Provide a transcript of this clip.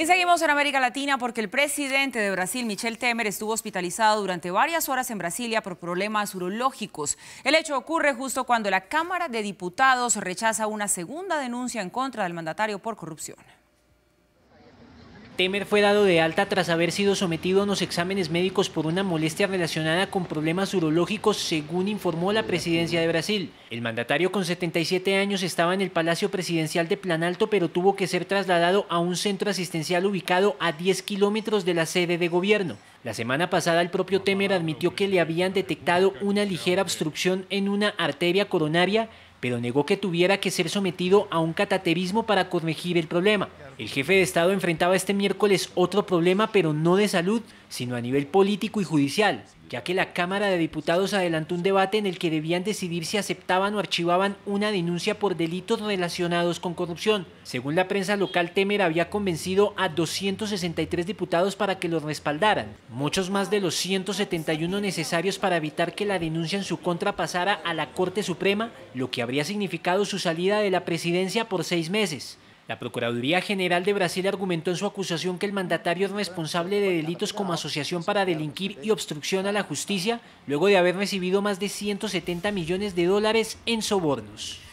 Y seguimos en América Latina porque el presidente de Brasil, Michel Temer, estuvo hospitalizado durante varias horas en Brasilia por problemas urológicos. El hecho ocurre justo cuando la Cámara de Diputados rechaza una segunda denuncia en contra del mandatario por corrupción. Temer fue dado de alta tras haber sido sometido a unos exámenes médicos por una molestia relacionada con problemas urológicos, según informó la presidencia de Brasil. El mandatario con 77 años estaba en el Palacio Presidencial de Planalto, pero tuvo que ser trasladado a un centro asistencial ubicado a 10 kilómetros de la sede de gobierno. La semana pasada el propio Temer admitió que le habían detectado una ligera obstrucción en una arteria coronaria, pero negó que tuviera que ser sometido a un cataterismo para corregir el problema. El jefe de Estado enfrentaba este miércoles otro problema, pero no de salud, sino a nivel político y judicial, ya que la Cámara de Diputados adelantó un debate en el que debían decidir si aceptaban o archivaban una denuncia por delitos relacionados con corrupción. Según la prensa local, Temer había convencido a 263 diputados para que lo respaldaran, muchos más de los 171 necesarios para evitar que la denuncia en su contra pasara a la Corte Suprema, lo que habría significado su salida de la presidencia por seis meses. La Procuraduría General de Brasil argumentó en su acusación que el mandatario es responsable de delitos como asociación para delinquir y obstrucción a la justicia, luego de haber recibido más de 170 millones de dólares en sobornos.